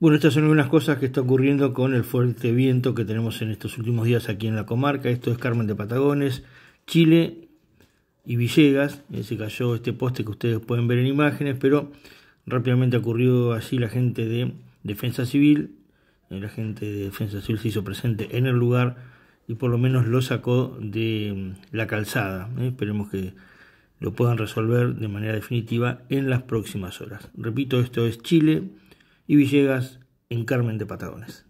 Bueno, estas son algunas cosas que está ocurriendo con el fuerte viento que tenemos en estos últimos días aquí en la comarca. Esto es Carmen de Patagones, Chile y Villegas. Eh, se cayó este poste que ustedes pueden ver en imágenes, pero rápidamente ocurrió así la gente de Defensa Civil. Eh, la gente de Defensa Civil se hizo presente en el lugar y por lo menos lo sacó de mm, la calzada. Eh, esperemos que lo puedan resolver de manera definitiva en las próximas horas. Repito, esto es Chile y Villegas en Carmen de Patagones.